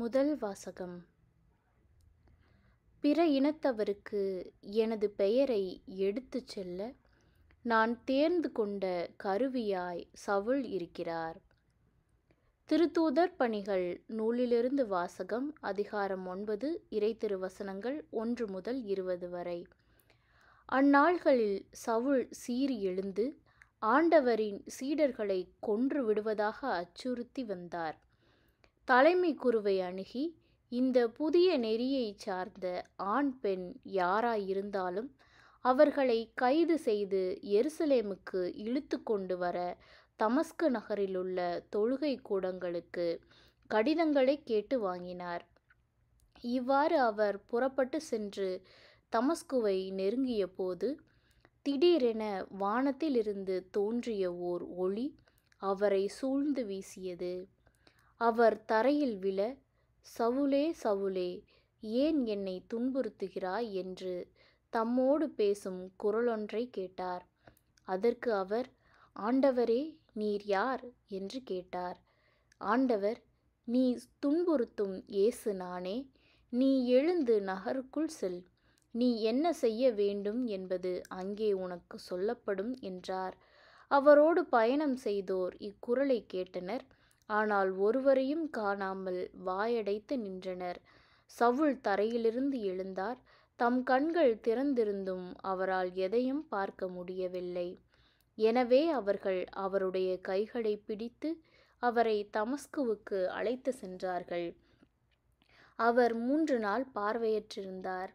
முதல் வாசகம் பிற இனத்தவருக்கு எனது பெயரை எடுத்துச் செல்ல நான் தேர்ந்து கொண்ட கருவியாய் சவுள் இருக்கிறார் திருத்தூதர் பணிகள் நூலிலிருந்து வாசகம் அதிகாரம் ஒன்பது இறை திருவசனங்கள் ஒன்று முதல் இருபது வரை அந்நாள்களில் சவுள் சீறி எழுந்து ஆண்டவரின் சீடர்களை கொன்று விடுவதாக அச்சுறுத்தி வந்தார் தலைமை குருவை அணுகி இந்த புதிய நெறியை சார்ந்த ஆண் பெண் யாராயிருந்தாலும் அவர்களை கைது செய்து எருசலேமுக்கு இழுத்து கொண்டு வர தமஸ்கு நகரிலுள்ள தொழுகை கூடங்களுக்கு கடிதங்களை கேட்டு வாங்கினார் இவ்வாறு அவர் புறப்பட்டு சென்று தமஸ்குவை நெருங்கிய போது திடீரென வானத்திலிருந்து தோன்றிய ஓர் ஒளி அவரை சூழ்ந்து வீசியது அவர் தரையில் விழ சவுலே சவுலே ஏன் என்னை துன்புறுத்துகிறாய் என்று தம்மோடு பேசும் குரலொன்றை கேட்டார் அதற்கு அவர் ஆண்டவரே நீர் யார் என்று கேட்டார் ஆண்டவர் நீ துன்புறுத்தும் இயேசு நானே நீ எழுந்து நகருக்குள் செல் நீ என்ன செய்ய வேண்டும் என்பது அங்கே உனக்கு சொல்லப்படும் என்றார் அவரோடு பயணம் செய்தோர் இக்குரலை கேட்டனர் ஆனால் ஒருவரையும் காணாமல் வாயடைத்து நின்றனர் சவுள் தரையிலிருந்து எழுந்தார் தம் கண்கள் திறந்திருந்தும் அவரால் எதையும் பார்க்க முடியவில்லை எனவே அவர்கள் அவருடைய கைகளை பிடித்து அவரை தமஸ்குவுக்கு அழைத்து சென்றார்கள் அவர் மூன்று நாள் பார்வையற்றிருந்தார்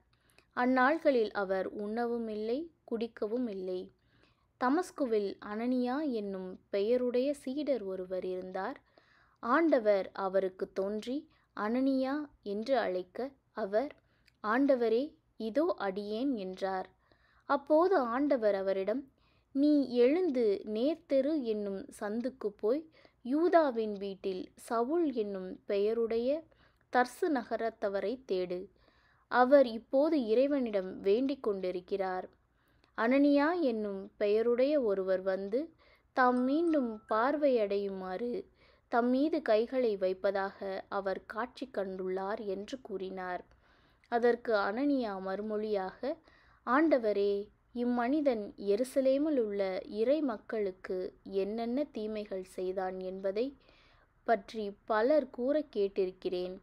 அந்நாள்களில் அவர் உண்ணவும் இல்லை குடிக்கவும் இல்லை தமஸ்குவில் அனனியா என்னும் பெயருடைய சீடர் ஒருவர் இருந்தார் ஆண்டவர் அவருக்கு தோன்றி அனனியா என்று அழைக்க அவர் ஆண்டவரே இதோ அடியேன் என்றார் அப்போது ஆண்டவர் அவரிடம் நீ எழுந்து நேர்த்தெரு என்னும் சந்துக்கு போய் யூதாவின் வீட்டில் சவுல் என்னும் பெயருடைய தர்சு நகரத்தவரை தேடு அவர் இப்போது இறைவனிடம் வேண்டிக் கொண்டிருக்கிறார் அனனியா என்னும் பெயருடைய ஒருவர் வந்து தாம் மீண்டும் பார்வையடையுமாறு தம் மீது கைகளை வைப்பதாக அவர் காட்சி கண்டுள்ளார் என்று கூறினார் அதற்கு அனனியா மறுமொழியாக ஆண்டவரே இம்மனிதன் எருசலேமில் உள்ள இறை மக்களுக்கு என்னென்ன தீமைகள் செய்தான் என்பதை பற்றி பலர் கூற கேட்டிருக்கிறேன்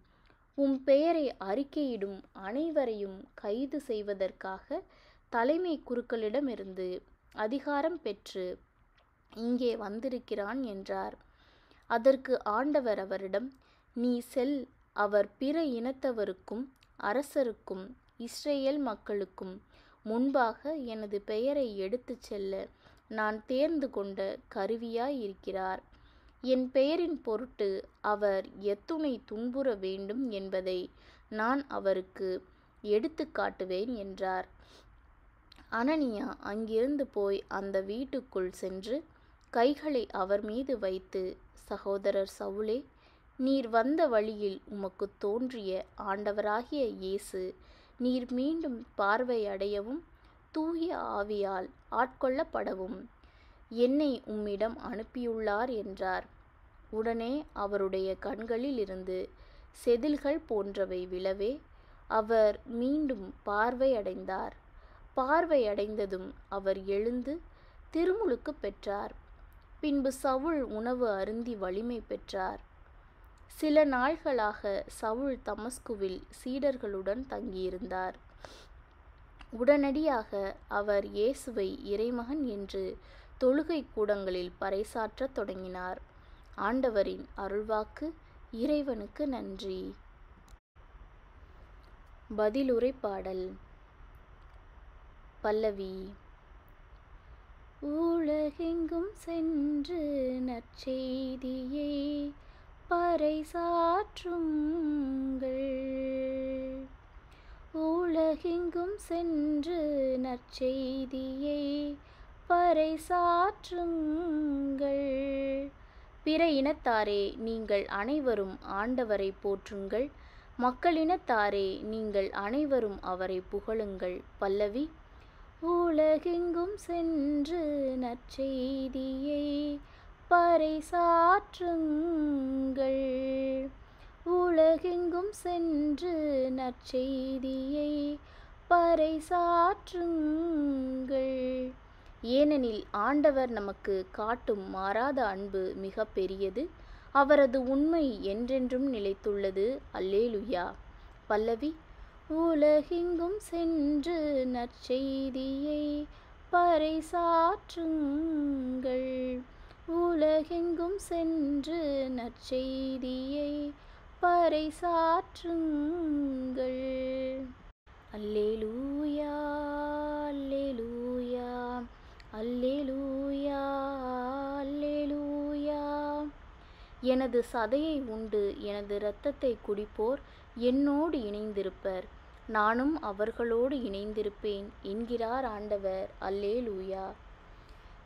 உம் பெயரை அறிக்கையிடும் அனைவரையும் கைது செய்வதற்காக தலைமை குருக்களிடமிருந்து அதிகாரம் பெற்று இங்கே வந்திருக்கிறான் என்றார் அதற்கு ஆண்டவர் அவரிடம் நீ செல் அவர் பிற இனத்தவருக்கும் அரசருக்கும் இஸ்ரேல் மக்களுக்கும் முன்பாக எனது பெயரை எடுத்துச் செல்ல நான் தேர்ந்து கொண்ட கருவியாய் இருக்கிறார் என் பெயரின் பொருட்டு அவர் எத்துணை துன்புற வேண்டும் என்பதை நான் அவருக்கு எடுத்து காட்டுவேன் என்றார் அனனியா அங்கிருந்து போய் அந்த வீட்டுக்குள் சென்று கைகளை அவர் மீது வைத்து சகோதரர் சவுலே நீர் வந்த வழியில் உமக்கு தோன்றிய ஆண்டவராகிய இயேசு நீர் மீண்டும் பார்வை அடையவும் தூய ஆவியால் ஆட்கொள்ளப்படவும் என்னை உம்மிடம் அனுப்பியுள்ளார் என்றார் உடனே அவருடைய கண்களில் இருந்து செதில்கள் போன்றவை விழவே அவர் மீண்டும் பார்வை அடைந்தார் பார்வை அடைந்ததும் அவர் எழுந்து திருமுழுக்கு பெற்றார் பின்பு சவுள் உணவு அருந்தி வலிமை பெற்றார் சில நாள்களாக சவுள் தமஸ்குவில் சீடர்களுடன் தங்கியிருந்தார் உடனடியாக அவர் இயேசுவை இறைமகன் என்று தொழுகை கூடங்களில் பறைசாற்றத் தொடங்கினார் ஆண்டவரின் அருள்வாக்கு இறைவனுக்கு நன்றி பதிலுரை பாடல் பல்லவி உலகெங்கும் சென்று நற்செய்தியை பறைசாற்றுங்கள் உலகெங்கும் சென்று நற்செய்தியை பறைசாற்றுங்கள் பிற இனத்தாரே நீங்கள் அனைவரும் ஆண்டவரை போற்றுங்கள் மக்களினத்தாரே நீங்கள் அனைவரும் அவரை புகழுங்கள் பல்லவி உலகெங்கும் சென்று நற்செய்தியை பறைசாற்றுங்கள் உலகெங்கும் சென்று நற்செய்தியை பறைசாற்றுங்கள் ஏனெனில் ஆண்டவர் நமக்கு காட்டும் மாறாத அன்பு மிக பெரியது அவரது உண்மை என்றென்றும் நிலைத்துள்ளது அல்லேலுயா பல்லவி உலகெங்கும் சென்று நற்செய்தியை பறைசாற்றுங்கள் உலகெங்கும் சென்று நற்செய்தியை பறைசாற்றுங்கள் அல்லேலூயா அல்லேலூயா அல்லேலூயா அல்லேலூயா எனது சதையை உண்டு எனது இரத்தத்தை குடிப்போர் என்னோடு இணைந்திருப்பர் நானும் அவர்களோடு இணைந்திருப்பேன் என்கிறார் ஆண்டவர் அல்லே லூயா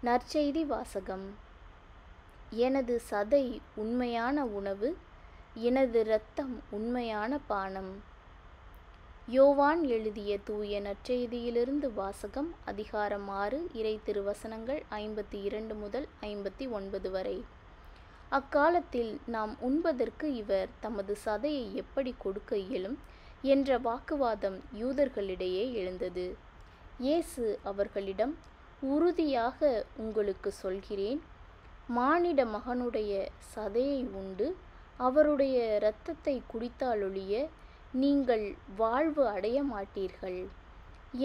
நற்செய்தி வாசகம் எனது சதை உண்மையான உணவு எனது இரத்தம் உண்மையான பானம் யோவான் எழுதிய தூய நற்செய்தியிலிருந்து வாசகம் அதிகாரம் ஆறு இறை திருவசனங்கள் ஐம்பத்தி இரண்டு முதல் ஐம்பத்தி ஒன்பது வரை அக்காலத்தில் நாம் உண்பதற்கு இவர் தமது சதையை எப்படி கொடுக்க இயலும் என்ற வாக்குவாதம் யூதர்களிடையே எழுந்தது இயேசு அவர்களிடம் உறுதியாக உங்களுக்கு சொல்கிறேன் மானிட மகனுடைய சதையை உண்டு அவருடைய இரத்தத்தை குடித்தாலொழிய நீங்கள் வாழ்வு அடைய மாட்டீர்கள்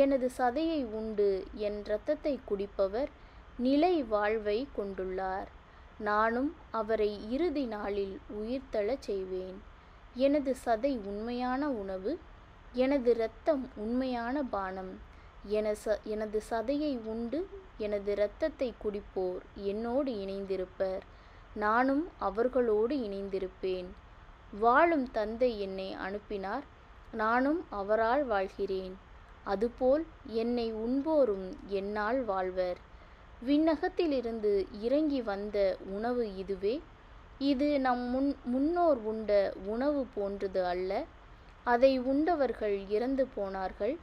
எனது சதையை உண்டு என் இரத்தத்தை குடிப்பவர் நிலை வாழ்வை கொண்டுள்ளார் நானும் அவரை இறுதி நாளில் உயிர்த்தள செய்வேன் எனது சதை உண்மையான உணவு எனது இரத்தம் உண்மையான பானம் என ச எனது சதையை உண்டு எனது இரத்தத்தை குடிப்போர் என்னோடு இணைந்திருப்பர் நானும் அவர்களோடு இணைந்திருப்பேன் வாழும் தந்தை என்னை அனுப்பினார் நானும் அவரால் வாழ்கிறேன் அதுபோல் என்னை உண்போரும் என்னால் வாழ்வர் விண்ணகத்திலிருந்து இறங்கி வந்த உணவு இதுவே இது நம் முன் முன்னோர் உண்ட உணவு போன்றது அல்ல அதை உண்டவர்கள் இறந்து போனார்கள்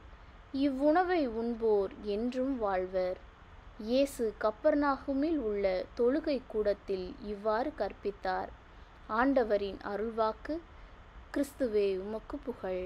இவ்வுணவை உண்போர் என்றும் வாழ்வர் இயேசு கப்பர்நாகுமில் உள்ள தொழுகை கூடத்தில் இவ்வாறு கற்பித்தார் ஆண்டவரின் அருள்வாக்கு கிறிஸ்துவே உமக்கு புகழ்